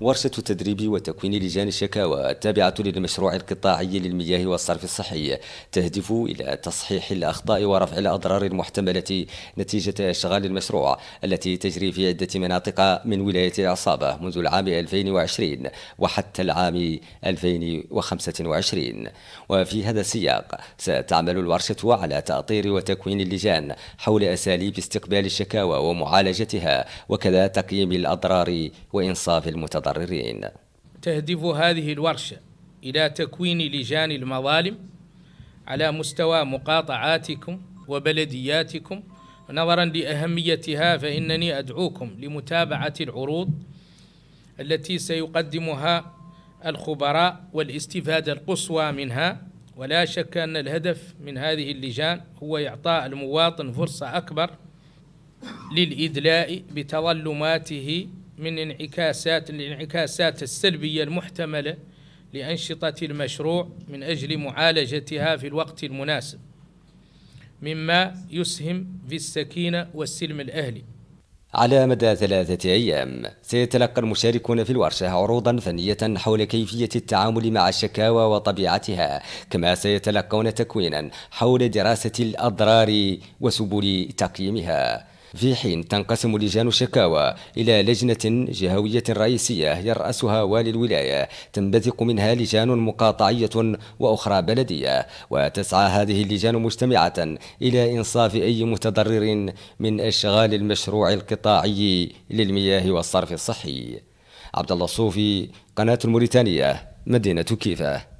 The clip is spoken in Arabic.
ورشة تدريب وتكوين لجان الشكاوى التابعة للمشروع القطاعي للمياه والصرف الصحي تهدف إلى تصحيح الأخطاء ورفع الأضرار المحتملة نتيجة إشغال المشروع التي تجري في عدة مناطق من ولاية العصابة منذ العام 2020 وحتى العام 2025 وفي هذا السياق ستعمل الورشة على تأطير وتكوين اللجان حول أساليب استقبال الشكاوى ومعالجتها وكذا تقييم الأضرار وإنصاف المتضررين المتضررين تهدف هذه الورشة إلى تكوين لجان المظالم على مستوى مقاطعاتكم وبلدياتكم نظرا لأهميتها فإنني أدعوكم لمتابعة العروض التي سيقدمها الخبراء والاستفادة القصوى منها ولا شك أن الهدف من هذه اللجان هو إعطاء المواطن فرصة أكبر للإدلاء بتظلماته من انعكاسات الانعكاسات السلبية المحتملة لأنشطة المشروع من أجل معالجتها في الوقت المناسب مما يسهم في السكينة والسلم الأهلي على مدى ثلاثة أيام سيتلقى المشاركون في الورشة عروضا فنية حول كيفية التعامل مع الشكاوى وطبيعتها كما سيتلقون تكوينا حول دراسة الأضرار وسبل تقييمها في حين تنقسم لجان الشكاوى إلى لجنة جهوية رئيسية يرأسها والي الولاية تنبثق منها لجان مقاطعية وأخرى بلدية وتسعى هذه اللجان مجتمعة إلى إنصاف أي متضرر من أشغال المشروع القطاعي للمياه والصرف الصحي عبد الله الصوفي قناة الموريتانية مدينة كيفة